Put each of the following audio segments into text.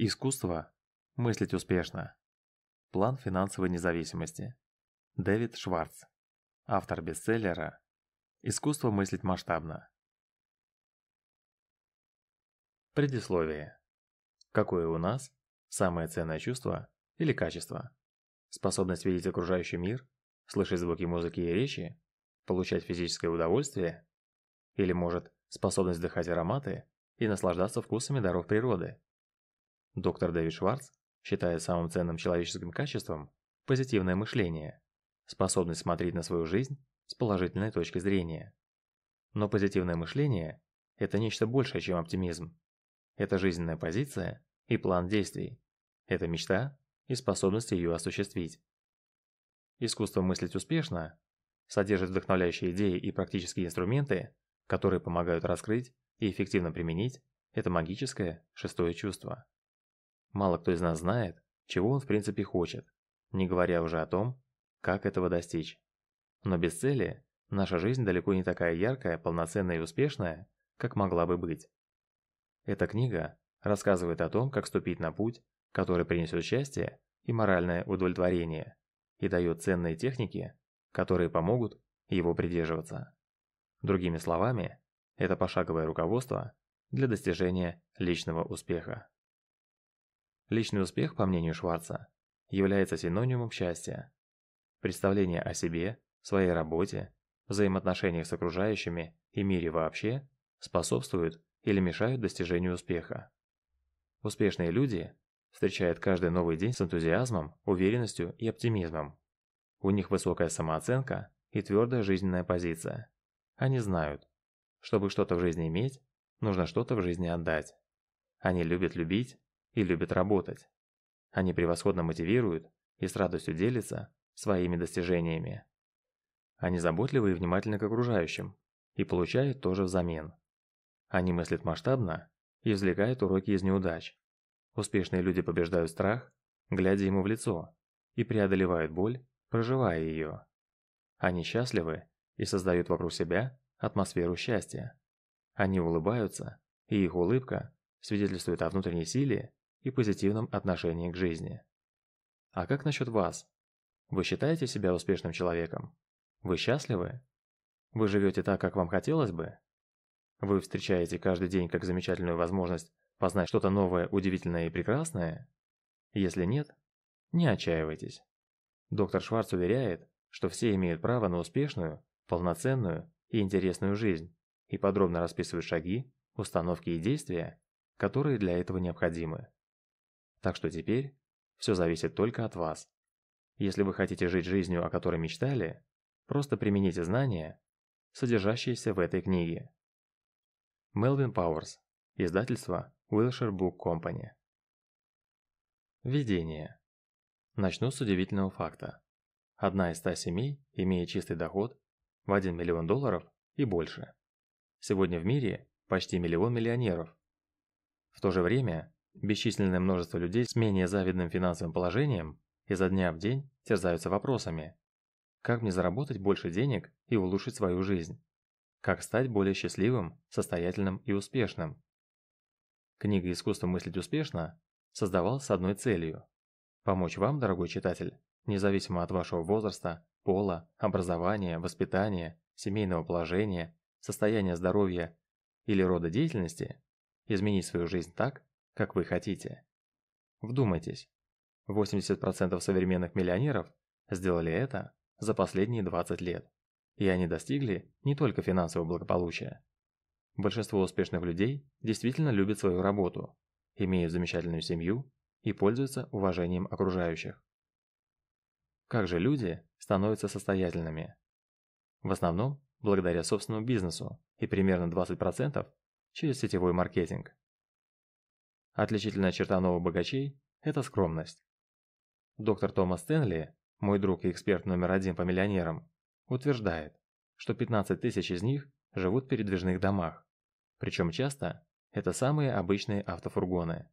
Искусство – мыслить успешно. План финансовой независимости. Дэвид Шварц. Автор бестселлера «Искусство мыслить масштабно». Предисловие. Какое у нас самое ценное чувство или качество? Способность видеть окружающий мир, слышать звуки музыки и речи, получать физическое удовольствие? Или, может, способность вдыхать ароматы и наслаждаться вкусами даров природы? Доктор Дэвид Шварц считает самым ценным человеческим качеством позитивное мышление, способность смотреть на свою жизнь с положительной точки зрения. Но позитивное мышление – это нечто большее, чем оптимизм. Это жизненная позиция и план действий. Это мечта и способность ее осуществить. Искусство мыслить успешно содержит вдохновляющие идеи и практические инструменты, которые помогают раскрыть и эффективно применить это магическое шестое чувство. Мало кто из нас знает, чего он в принципе хочет, не говоря уже о том, как этого достичь. Но без цели наша жизнь далеко не такая яркая, полноценная и успешная, как могла бы быть. Эта книга рассказывает о том, как ступить на путь, который принесет счастье и моральное удовлетворение, и дает ценные техники, которые помогут его придерживаться. Другими словами, это пошаговое руководство для достижения личного успеха. Личный успех, по мнению Шварца, является синонимом счастья. Представление о себе, своей работе, взаимоотношениях с окружающими и мире вообще способствуют или мешают достижению успеха. Успешные люди встречают каждый новый день с энтузиазмом, уверенностью и оптимизмом. У них высокая самооценка и твердая жизненная позиция. Они знают, чтобы что-то в жизни иметь, нужно что-то в жизни отдать. Они любят любить и любят работать. Они превосходно мотивируют и с радостью делятся своими достижениями. Они заботливы и внимательны к окружающим и получают тоже взамен. Они мыслят масштабно и извлекают уроки из неудач. Успешные люди побеждают страх, глядя ему в лицо, и преодолевают боль, проживая ее. Они счастливы и создают вокруг себя атмосферу счастья. Они улыбаются, и их улыбка свидетельствует о внутренней силе и позитивном отношении к жизни. А как насчет вас? Вы считаете себя успешным человеком? Вы счастливы? Вы живете так, как вам хотелось бы? Вы встречаете каждый день как замечательную возможность познать что-то новое, удивительное и прекрасное? Если нет, не отчаивайтесь. Доктор Шварц уверяет, что все имеют право на успешную, полноценную и интересную жизнь и подробно расписывает шаги, установки и действия, которые для этого необходимы. Так что теперь все зависит только от вас. Если вы хотите жить жизнью, о которой мечтали, просто примените знания, содержащиеся в этой книге. Мелвин Пауэрс. Издательство Wilshire Book Company. Введение. Начну с удивительного факта. Одна из ста семей, имея чистый доход в 1 миллион долларов и больше. Сегодня в мире почти миллион миллионеров. В то же время Бесчисленное множество людей с менее завидным финансовым положением изо дня в день терзаются вопросами. Как мне заработать больше денег и улучшить свою жизнь? Как стать более счастливым, состоятельным и успешным? Книга «Искусство мыслить успешно» создавалась с одной целью – помочь вам, дорогой читатель, независимо от вашего возраста, пола, образования, воспитания, семейного положения, состояния здоровья или рода деятельности, изменить свою жизнь так, как вы хотите. Вдумайтесь, 80% современных миллионеров сделали это за последние 20 лет, и они достигли не только финансового благополучия. Большинство успешных людей действительно любят свою работу, имеют замечательную семью и пользуются уважением окружающих. Как же люди становятся состоятельными? В основном благодаря собственному бизнесу и примерно 20% через сетевой маркетинг. Отличительная черта новых богачей – это скромность. Доктор Томас Стэнли, мой друг и эксперт номер один по миллионерам, утверждает, что 15 тысяч из них живут в передвижных домах. Причем часто это самые обычные автофургоны.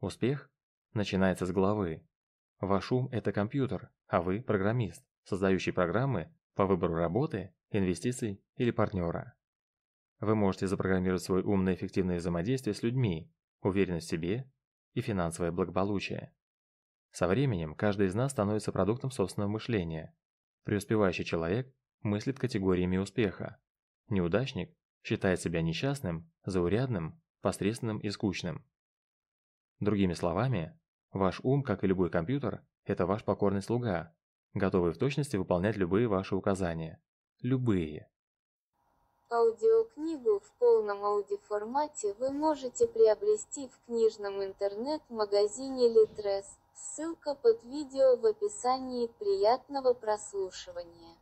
Успех начинается с главы. Ваш ум – это компьютер, а вы – программист, создающий программы по выбору работы, инвестиций или партнера. Вы можете запрограммировать свой ум на эффективное взаимодействие с людьми, уверенность в себе и финансовое благополучие. Со временем каждый из нас становится продуктом собственного мышления. Преуспевающий человек мыслит категориями успеха. Неудачник считает себя несчастным, заурядным, посредственным и скучным. Другими словами, ваш ум, как и любой компьютер, это ваш покорный слуга, готовый в точности выполнять любые ваши указания. Любые. Аудиокнигу в полном аудиоформате вы можете приобрести в книжном интернет-магазине Литрес. Ссылка под видео в описании. Приятного прослушивания.